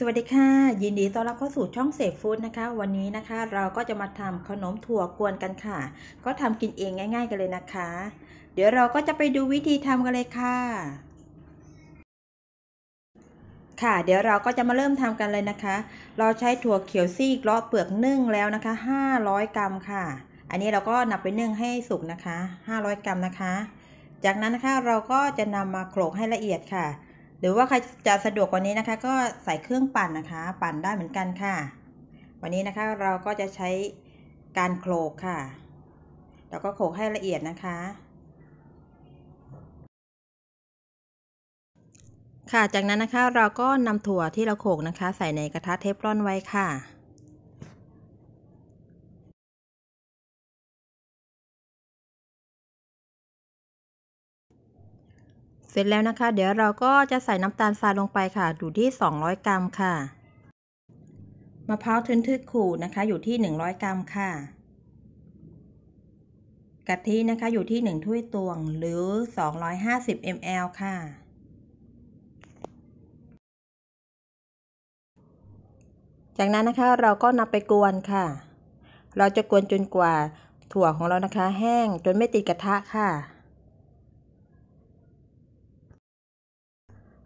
สวัสดีค่ะ ยินดีต้อนรับเข้าสู่ช่องเซฟฟู้ดนะคะ วันนี้นะคะเราก็จะมาทำขนมถั่วกวนกันค่ะ ก็ทำกินเองง่าย ๆ กันเลยนะคะ เดี๋ยวเราก็จะไปดูวิธีทำกันเลยค่ะ ค่ะเดี๋ยวเราก็จะมาเริ่มทำกันเลยนะคะ เราใช้ถั่วเขียวซีกเลาะเปลือกนึ่งแล้วนะคะ 500 กรัมค่ะ อันนี้เราก็นำไปนึ่งให้สุกนะคะ 500 กรัมนะคะ จากนั้นนะคะเราก็จะนำมาโขลกให้ละเอียดค่ะหรือว่าใครจะสะดวกกว่านี้นะคะ ก็ใส่เครื่องปั่นนะคะ ปั่นได้เหมือนกันค่ะ วันนี้นะคะเราก็จะใช้การโคลกค่ะแล้วก็โขลกให้ละเอียดนะคะ ค่ะจากนั้นนะคะเราก็นำถั่วที่เราโขลกนะคะใส่ในกระทะเทฟลอนไว้ค่ะเสร็จแล้วนะคะ เดี๋ยวเราก็จะใส่น้ำตาลทรายลงไปค่ะ อยู่ที่ 200 กรัมค่ะมะพร้าวทึนทึกขูดนะคะ อยู่ที่ 100 กรัมค่ะกะทินะคะอยู่ที่1ถ้วยตวงหรือ 250 ml ค่ะ จากนั้นนะคะเราก็นำไปกวนค่ะ เราจะกวนจนกว่าถั่วของเรานะคะ แห้งจนไม่ติดกระทะค่ะ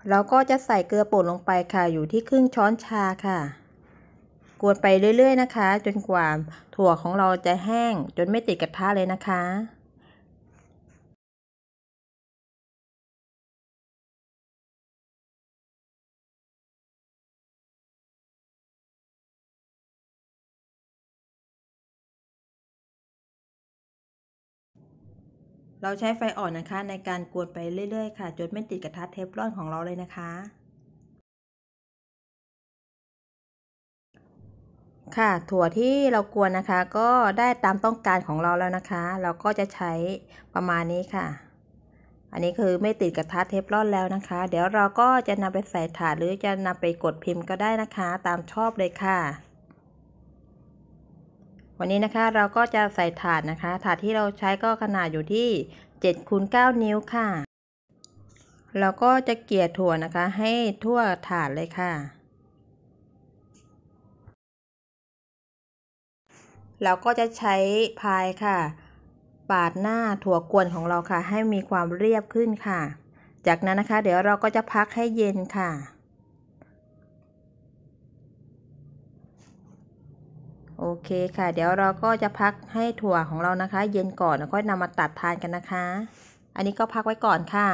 เราก็จะใส่เกลือป่นลงไปค่ะอยู่ที่ครึ่งช้อนชาค่ะ กวนไปเรื่อยๆนะคะ จนกว่าถั่วของเราจะแห้งจนไม่ติดกระทะเลยนะคะเราใช้ไฟอ่อนนะคะในการกวนไปเรื่อยๆค่ะจนไม่ติดกระทะเทฟลอนของเราเลยนะคะ ค่ะถั่วที่เรากวนนะคะก็ได้ตามต้องการของเราแล้วนะคะ เราก็จะใช้ประมาณนี้ค่ะ อันนี้คือไม่ติดกระทะเทฟลอนแล้วนะคะ เดี๋ยวเราก็จะนำไปใส่ถาดหรือจะนำไปกดพิมพ์ก็ได้นะคะตามชอบเลยค่ะวันนี้นะคะเราก็จะใส่ถาดนะคะ ถาดที่เราใช้ก็ขนาดอยู่ที่7คูณเนิ้วค่ะ เราก็จะเกลี่ยถั่วนะคะให้ทั่วถาดเลยค่ะ เราก็จะใช้พายค่ะ ปาดหน้าถั่วกวนของเราค่ะให้มีความเรียบขึ้นค่ะ จากนั้นนะคะเดี๋ยวเราก็จะพักให้เย็นค่ะโอเคค่ะเดี๋ยวเราก็จะพักให้ถั่วของเรานะคะ เย็นก่อนแล้วค่อยนำมาตัดทานกันนะคะ อันนี้ก็พักไว้ก่อนค่ะ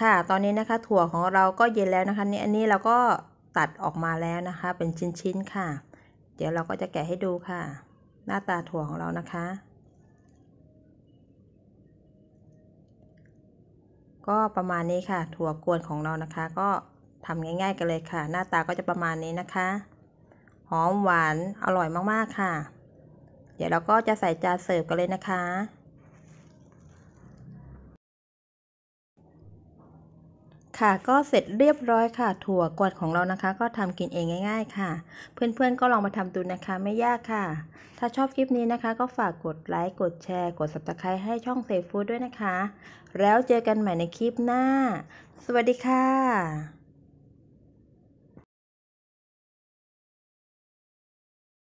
ค่ะตอนนี้นะคะถั่วของเราก็เย็นแล้วนะคะ นี่อันนี้เราก็ตัดออกมาแล้วนะคะ เป็นชิ้นๆค่ะ เดี๋ยวเราก็จะแกะให้ดูค่ะ หน้าตาถั่วของเรานะคะ ก็ประมาณนี้ค่ะถั่วกวนของเรานะคะก็ทำง่ายๆกันเลยค่ะ หน้าตาก็จะประมาณนี้นะคะ หอมหวาน อร่อยมากๆค่ะ เดี๋ยวเราก็จะใส่จานเสิร์ฟกันเลยนะคะ ค่ะก็เสร็จเรียบร้อยค่ะ ถั่วกวดของเรานะคะ ก็ทำกินเองง่าย ๆ ค่ะ เพื่อนๆก็ลองมาทำดูนะคะ ไม่ยากค่ะ ถ้าชอบคลิปนี้นะคะก็ฝากกดไลค์ กดแชร์ กด subscribe ให้ช่องเซฟฟู้ดด้วยนะคะ แล้วเจอกันใหม่ในคลิปหน้า สวัสดีค่ะ